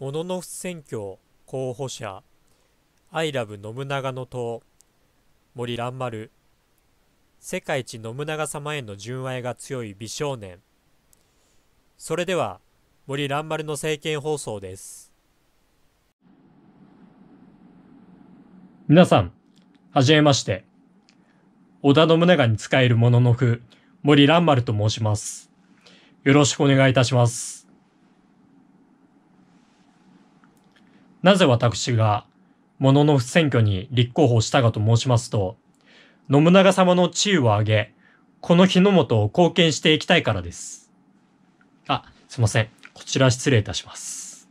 ノノの選挙候補者アイラブ信長の党森蘭丸世界一信長様への純愛が強い美少年それでは森蘭丸の政見放送です皆さんはじめまして織田信長に仕えるもののフ、森蘭丸と申しますよろしくお願いいたしますなぜ私がものの選挙に立候補したかと申しますと、信長様の地位を上げ、この日の本を貢献していきたいからです。あ、すいません。こちら失礼いたします。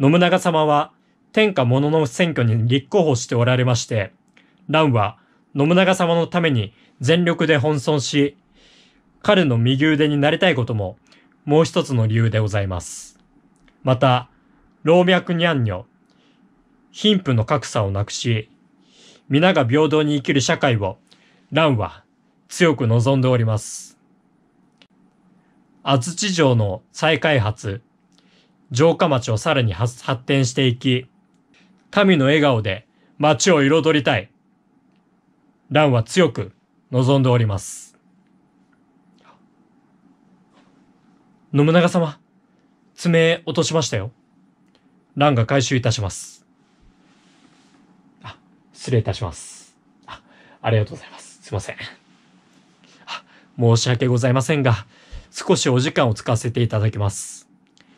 信長様は天下物の選挙に立候補しておられまして、蘭は信長様のために全力で奔走し、彼の右腕になりたいことももう一つの理由でございます。また、老若にゃんにょ、貧富の格差をなくし、皆が平等に生きる社会を、蘭は強く望んでおります。安土城の再開発、城下町をさらに発展していき、神の笑顔で町を彩りたい。蘭は強く望んでおります。信長様、爪落としましたよ。欄が回収いたします。あ、失礼いたします。あ、ありがとうございます。すいません。あ、申し訳ございませんが、少しお時間を使わせていただきます。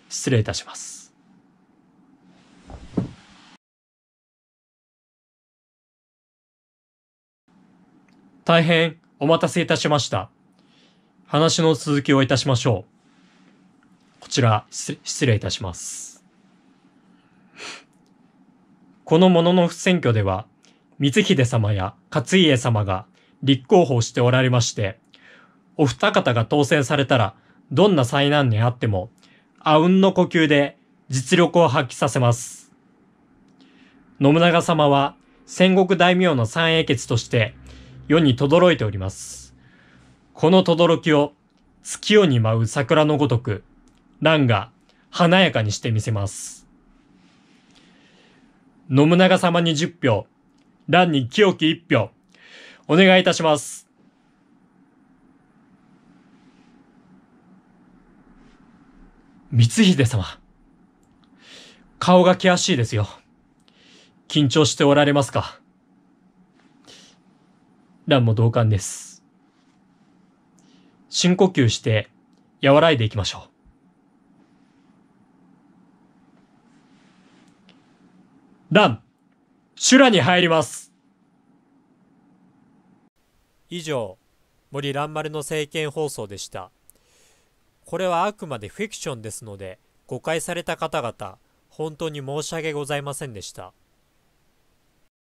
失礼いたします。大変お待たせいたしました。話の続きをいたしましょう。こちら、失礼いたします。この者の選挙では、光秀様や勝家様が立候補しておられまして、お二方が当選されたら、どんな災難にあっても、あうんの呼吸で実力を発揮させます。信長様は戦国大名の三英傑として世に轟いております。この轟きを月夜に舞う桜のごとく、蘭が華やかにしてみせます。信長様に10票、乱に清き1票、お願いいたします。光秀様。顔が険しいですよ。緊張しておられますか乱も同感です。深呼吸して和らいでいきましょう。ラン、修羅に入ります。以上、森蘭丸の政見放送でした。これはあくまでフィクションですので、誤解された方々、本当に申し訳ございませんでした。